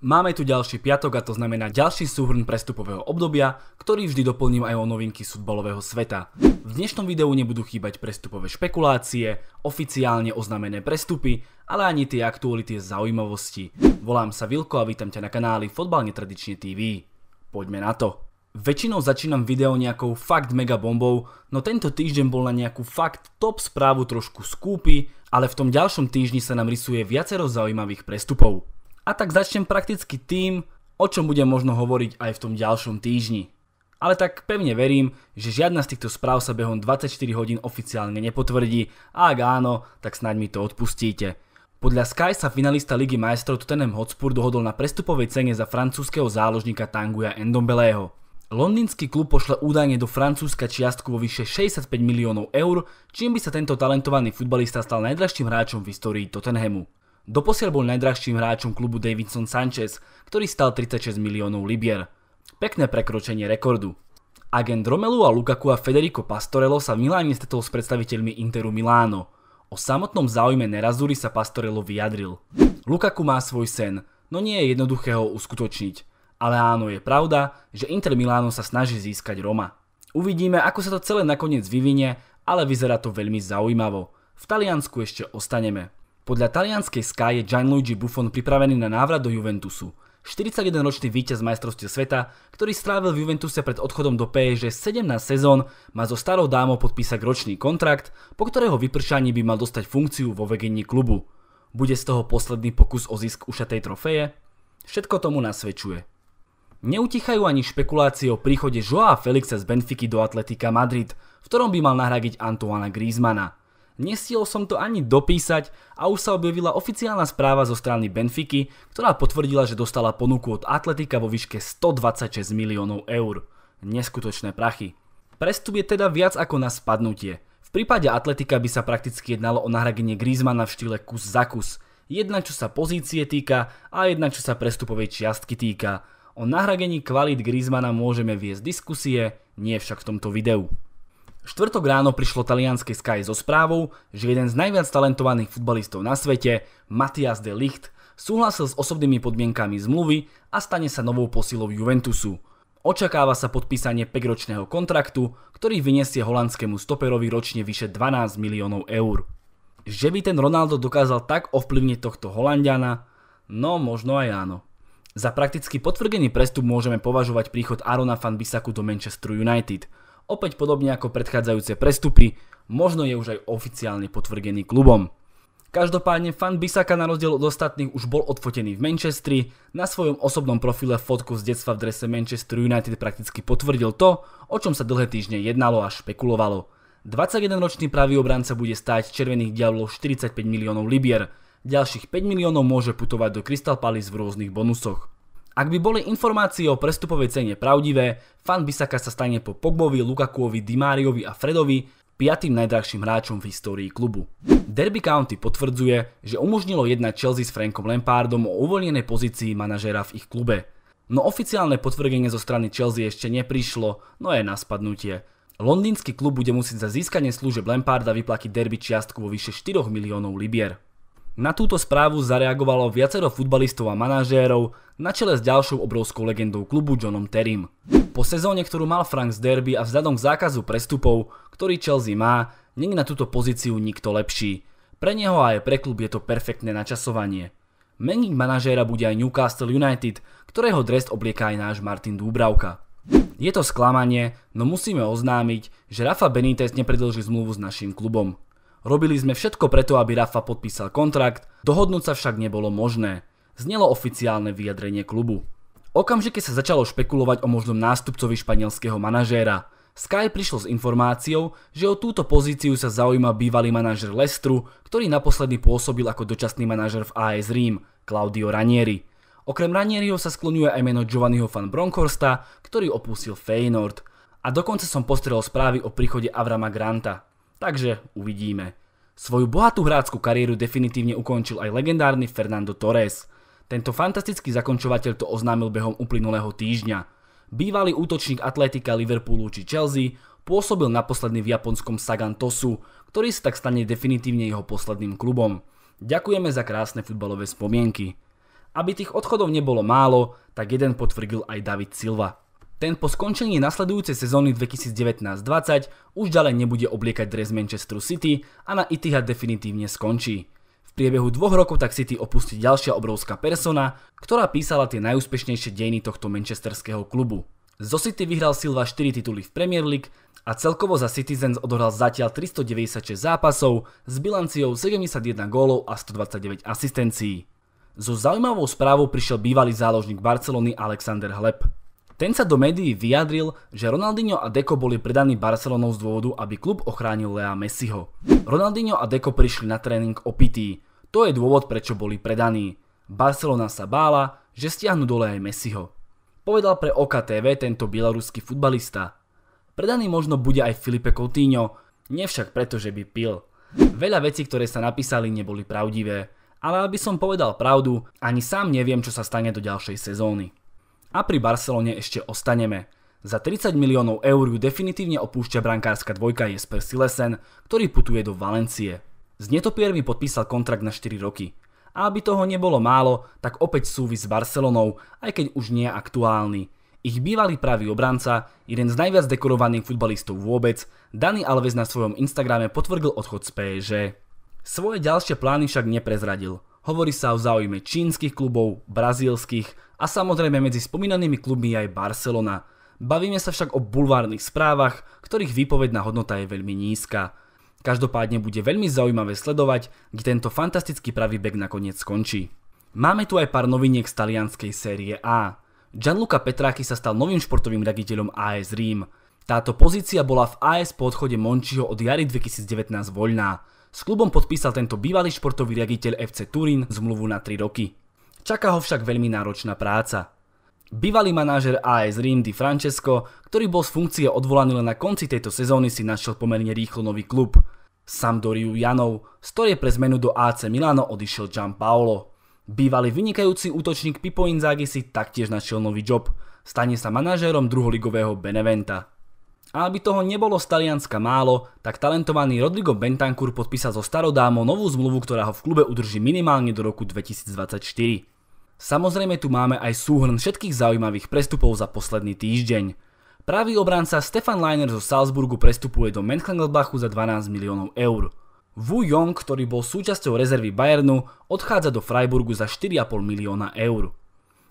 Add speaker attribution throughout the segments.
Speaker 1: Máme tu ďalší piatok a to znamená ďalší súhrn prestupového obdobia, ktorý vždy doplním aj o novinky futbalového sveta. V dnešnom videu nebudú chýbať prestupové špekulácie, oficiálne oznamené prestupy, ale ani tie aktuality zaujímavosti. Volám sa Vilko a vítam ťa na kanáli Fotbal netradične TV. Poďme na to. Väčšinou začínam video nejakou fakt mega bombou, no tento týždeň bol na nejakú fakt top správu trošku skúpy, ale v tom ďalšom týždni sa nám rysuje viacero zaujímavých prestupov. A tak začnem prakticky tým, o čom budem možno hovoriť aj v tom ďalšom týždni. Ale tak pevne verím, že žiadna z týchto správ sa behom 24 hodín oficiálne nepotvrdí a ak áno, tak snáď mi to odpustíte. Podľa Sky sa finalista Ligy majstrov Tottenham Hotspur dohodol na prestupovej cene za francúzskeho záložníka Tanguja Endombelého. Londýnsky klub pošle údajne do Francúzska čiastku vo vyše 65 miliónov eur, čím by sa tento talentovaný futbalista stal najdražším hráčom v histórii Tottenhamu. Doposiaľ bol najdrahším hráčom klubu Davidson Sanchez, ktorý stal 36 miliónov libier. Pekné prekročenie rekordu. Agent Romelu a Lukaku a Federico Pastorello sa v Miláne stretol s predstaviteľmi Interu Miláno. O samotnom záujme Nerazuri sa Pastorello vyjadril. Lukaku má svoj sen, no nie je jednoduché ho uskutočniť. Ale áno, je pravda, že Inter Miláno sa snaží získať Roma. Uvidíme, ako sa to celé nakoniec vyvinie, ale vyzerá to veľmi zaujímavo. V Taliansku ešte ostaneme. Podľa talianskej Sky je Gianluigi Buffon pripravený na návrat do Juventusu. 41-ročný víťaz majstrovstiev sveta, ktorý strávil v Juventuse pred odchodom do PSG 17 sezón, má so starou dámou podpísať ročný kontrakt, po ktorého vypršaní by mal dostať funkciu vo vegení klubu. Bude z toho posledný pokus o zisk ušatej trofeje? Všetko tomu nasvedčuje. Neutichajú ani špekulácie o príchode Joa Felixa z Benfiky do Atletika Madrid, v ktorom by mal nahradiť Antoana Griezmana – Nestiel som to ani dopísať a už sa objavila oficiálna správa zo strany Benfiky, ktorá potvrdila, že dostala ponuku od Atletika vo výške 126 miliónov eur. Neskutočné prachy. Prestup je teda viac ako na spadnutie. V prípade Atletika by sa prakticky jednalo o nahradenie Griezmana v štýle kus za kus. Jedna čo sa pozície týka a jedna čo sa prestupovej čiastky týka. O nahradení kvalít Griezmana môžeme viesť diskusie, nie však v tomto videu. Štvrtok ráno prišlo talianskej Sky so správou, že jeden z najviac talentovaných futbalistov na svete, Matias de Ligt, súhlasil s osobnými podmienkami zmluvy a stane sa novou posilou Juventusu. Očakáva sa podpísanie 5-ročného kontraktu, ktorý vyniesie holandskému stoperovi ročne vyše 12 miliónov eur. Že by ten Ronaldo dokázal tak ovplyvniť tohto Holandiana? No možno aj áno. Za prakticky potvrdený prestup môžeme považovať príchod Arona van Bissaku do Manchesteru United – opäť podobne ako predchádzajúce prestupy, možno je už aj oficiálne potvrdený klubom. Každopádne fan Bisaka na rozdiel od ostatných už bol odfotený v Manchestri, na svojom osobnom profile fotku z detstva v drese Manchester United prakticky potvrdil to, o čom sa dlhé týždne jednalo a špekulovalo. 21-ročný pravý obranca bude stáť Červených diablov 45 miliónov libier, ďalších 5 miliónov môže putovať do Crystal Palace v rôznych bonusoch. Ak by boli informácie o prestupovej cene pravdivé, fan Bisaka sa stane po Pogbovi, Lukakuovi, Dimáriovi a Fredovi piatým najdrahším hráčom v histórii klubu. Derby County potvrdzuje, že umožnilo jednať Chelsea s Frankom Lampardom o uvoľnenej pozícii manažera v ich klube. No oficiálne potvrdenie zo strany Chelsea ešte neprišlo, no je na spadnutie. Londýnsky klub bude musieť za získanie služeb Lamparda vyplatiť derby čiastku vo vyše 4 miliónov libier. Na túto správu zareagovalo viacero futbalistov a manažérov na čele s ďalšou obrovskou legendou klubu Johnom Terrym. Po sezóne, ktorú mal Franks z derby a vzhľadom k zákazu prestupov, ktorý Chelsea má, není na túto pozíciu nikto lepší. Pre neho aj pre klub je to perfektné načasovanie. Meniť manažéra bude aj Newcastle United, ktorého dres oblieka aj náš Martin Dúbravka. Je to sklamanie, no musíme oznámiť, že Rafa Benitez nepredlží zmluvu s našim klubom. Robili sme všetko preto, aby Rafa podpísal kontrakt, dohodnúť sa však nebolo možné. Znelo oficiálne vyjadrenie klubu. Okamžite sa začalo špekulovať o možnom nástupcovi španielského manažéra. Sky prišlo s informáciou, že o túto pozíciu sa zaujíma bývalý manažer Lestru, ktorý naposledy pôsobil ako dočasný manažer v AS Rím, Claudio Ranieri. Okrem Ranieriho sa skloňuje aj meno Giovanniho van Bronckhorsta, ktorý opúsil Feyenoord. A dokonca som postrel správy o príchode Avrama Granta. Takže uvidíme. Svoju bohatú hráckú kariéru definitívne ukončil aj legendárny Fernando Torres. Tento fantastický zakončovateľ to oznámil behom uplynulého týždňa. Bývalý útočník atletika Liverpoolu či Chelsea pôsobil naposledný v japonskom Sagan Tosu, ktorý sa tak stane definitívne jeho posledným klubom. Ďakujeme za krásne futbalové spomienky. Aby tých odchodov nebolo málo, tak jeden potvrdil aj David Silva. Ten po skončení nasledujúcej sezóny 2019-20 už ďalej nebude obliekať dres Manchesteru City a na Etihad definitívne skončí. V priebehu dvoch rokov tak City opustí ďalšia obrovská persona, ktorá písala tie najúspešnejšie dejiny tohto manchesterského klubu. Zo City vyhral Silva 4 tituly v Premier League a celkovo za Citizens odohral zatiaľ 396 zápasov s bilanciou 71 gólov a 129 asistencií. So zaujímavou správou prišiel bývalý záložník Barcelony Alexander Hleb. Ten sa do médií vyjadril, že Ronaldinho a Deco boli predaní Barcelonou z dôvodu, aby klub ochránil Lea Messiho. Ronaldinho a Deco prišli na tréning opití. To je dôvod, prečo boli predaní. Barcelona sa bála, že stiahnu dole aj Messiho. Povedal pre OKA TV tento bieloruský futbalista. Predaný možno bude aj Filipe Coutinho, nevšak preto, že by pil. Veľa vecí, ktoré sa napísali, neboli pravdivé ale aby som povedal pravdu, ani sám neviem, čo sa stane do ďalšej sezóny. A pri Barcelone ešte ostaneme. Za 30 miliónov eur ju definitívne opúšťa brankárska dvojka Jesper Silesen, ktorý putuje do Valencie. netopier netopiermi podpísal kontrakt na 4 roky. A aby toho nebolo málo, tak opäť súvis s Barcelonou, aj keď už nie aktuálny. Ich bývalý pravý obranca, jeden z najviac dekorovaných futbalistov vôbec, Dani Alves na svojom Instagrame potvrdil odchod z PSG. Svoje ďalšie plány však neprezradil. Hovorí sa o záujme čínskych klubov, brazílskych, a samozrejme medzi spomínanými klubmi aj Barcelona. Bavíme sa však o bulvárnych správach, ktorých výpovedná hodnota je veľmi nízka. Každopádne bude veľmi zaujímavé sledovať, kde tento fantastický pravý bek nakoniec skončí. Máme tu aj pár noviniek z talianskej série A. Gianluca Petráky sa stal novým športovým raditeľom AS Rím. Táto pozícia bola v AS po odchode Mončiho od jary 2019 voľná. S klubom podpísal tento bývalý športový riaditeľ FC Turín zmluvu na 3 roky. Čaká ho však veľmi náročná práca. Bývalý manažer AS Rím Di Francesco, ktorý bol z funkcie odvolaný len na konci tejto sezóny, si našiel pomerne rýchlo nový klub. Sam Doriu Janov, z ktorej pre zmenu do AC Milano odišiel Paolo. Bývalý vynikajúci útočník Pipo Inzaghi si taktiež našiel nový job. Stane sa manažérom druholigového Beneventa. A aby toho nebolo z Talianska málo, tak talentovaný Rodrigo Bentancur podpísal so starodámo novú zmluvu, ktorá ho v klube udrží minimálne do roku 2024. Samozrejme tu máme aj súhrn všetkých zaujímavých prestupov za posledný týždeň. Pravý obranca Stefan Leiner zo Salzburgu prestupuje do Mönchengladbachu za 12 miliónov eur. Wu Jong, ktorý bol súčasťou rezervy Bayernu, odchádza do Freiburgu za 4,5 milióna eur.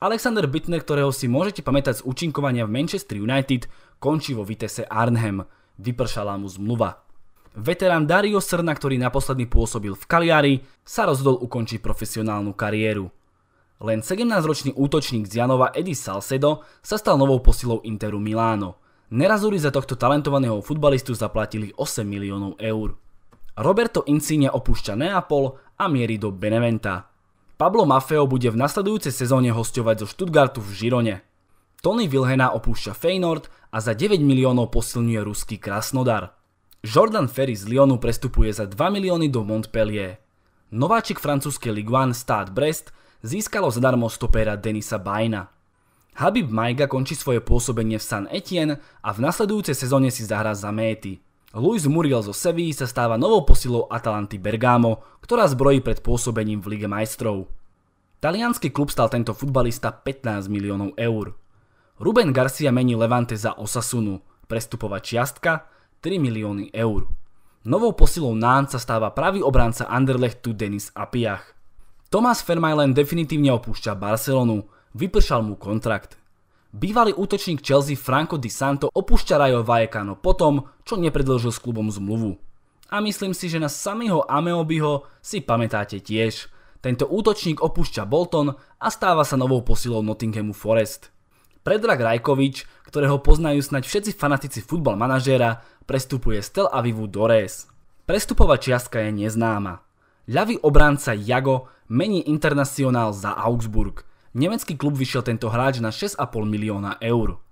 Speaker 1: Alexander Bittner, ktorého si môžete pamätať z účinkovania v Manchester United, končí vo Vitesse Arnhem. Vypršala mu zmluva. Veterán Dario Srna, ktorý naposledný pôsobil v Kaliari, sa rozhodol ukončiť profesionálnu kariéru. Len 17-ročný útočník z Janova Edi Salcedo sa stal novou posilou Interu Miláno. Nerazúri za tohto talentovaného futbalistu zaplatili 8 miliónov eur. Roberto Insigne opúšťa Neapol a mierí do Beneventa. Pablo Maffeo bude v nasledujúcej sezóne hostovať zo Stuttgartu v Žirone. Tony Wilhena opúšťa Feyenoord a za 9 miliónov posilňuje ruský Krasnodar. Jordan Ferry z Lyonu prestupuje za 2 milióny do Montpellier. Nováčik francúzskej Ligue 1 Stade Brest získalo zadarmo stopera Denisa Bajna. Habib Majga končí svoje pôsobenie v San Etienne a v nasledujúcej sezóne si zahrá za méty. Luis Muriel zo Sevilly sa stáva novou posilou Atalanty Bergamo, ktorá zbrojí pred pôsobením v Lige majstrov. Talianský klub stal tento futbalista 15 miliónov eur. Ruben Garcia mení Levante za Osasunu, prestupová čiastka 3 milióny eur. Novou posilou Nán sa stáva pravý obranca Anderlechtu Denis Apiach. Tomás Vermaelen definitívne opúšťa Barcelonu, vypršal mu kontrakt. Bývalý útočník Chelsea Franco Di Santo opúšťa Rajo Vallecano potom, čo nepredlžil s klubom zmluvu. A myslím si, že na samého Ameobiho si pamätáte tiež. Tento útočník opúšťa Bolton a stáva sa novou posilou Nottinghamu Forest. Predrag Rajkovič, ktorého poznajú snať všetci fanatici futbal manažéra, prestupuje z Tel Avivu do Rés. Prestupová čiastka je neznáma. Ľavý obranca Jago mení Internacionál za Augsburg. Nemecký klub vyšiel tento hráč na 6,5 milióna eur.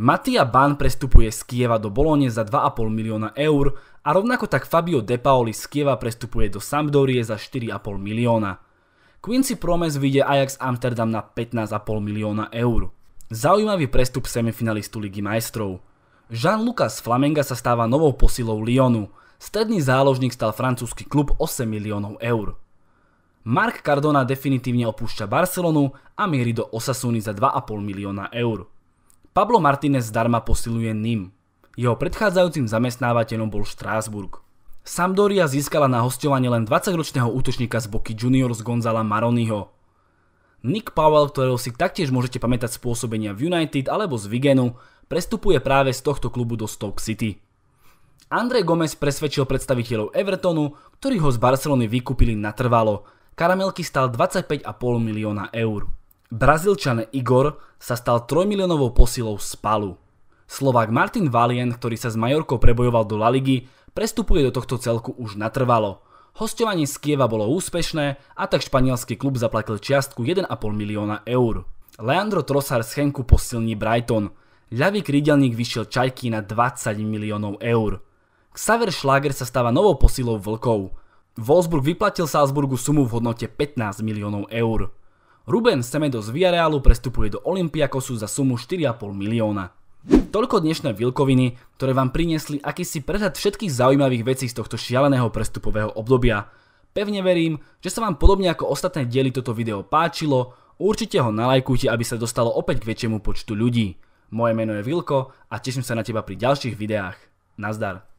Speaker 1: Matia Ban prestupuje z Kieva do Bolonie za 2,5 milióna eur a rovnako tak Fabio De Paoli z Kieva prestupuje do Sampdorie za 4,5 milióna. Quincy Promes vyjde Ajax Amsterdam na 15,5 milióna eur. Zaujímavý prestup semifinalistu Ligy majstrov. Jean Lucas Flamenga sa stáva novou posilou Lyonu – Stredný záložník stal francúzsky klub 8 miliónov eur. Mark Cardona definitívne opúšťa Barcelonu a mierí do Osasuny za 2,5 milióna eur. Pablo Martinez zdarma posiluje ním. Jeho predchádzajúcim zamestnávateľom bol Štrásburg. Sampdoria získala na hostovanie len 20-ročného útočníka z Boky Juniors Gonzala Maroniho. Nick Powell, ktorého si taktiež môžete pamätať z pôsobenia v United alebo z Vigenu, prestupuje práve z tohto klubu do Stoke City. Andrej Gomez presvedčil predstaviteľov Evertonu, ktorí ho z Barcelony vykúpili natrvalo. Karamelky stal 25,5 milióna eur. Brazílčan Igor sa stal 3 miliónovou posilou z Palu. Slovák Martin Valien, ktorý sa s Majorkou prebojoval do La Ligy, prestupuje do tohto celku už natrvalo. Hostovanie z Kieva bolo úspešné a tak španielský klub zaplatil čiastku 1,5 milióna eur. Leandro Trossard schenku posilní Brighton. Ľavý krídelník vyšiel čajky na 20 miliónov eur. Xaver Schlager sa stáva novou posilou vlkov. Wolfsburg vyplatil Salzburgu sumu v hodnote 15 miliónov eur. Ruben Semedo z Villarealu prestupuje do Olympiakosu za sumu 4,5 milióna. Toľko dnešné Vilkoviny, ktoré vám priniesli akýsi prehľad všetkých zaujímavých vecí z tohto šialeného prestupového obdobia. Pevne verím, že sa vám podobne ako ostatné diely toto video páčilo, určite ho nalajkujte, aby sa dostalo opäť k väčšiemu počtu ľudí. Moje meno je Vilko a teším sa na teba pri ďalších videách. Nazdar.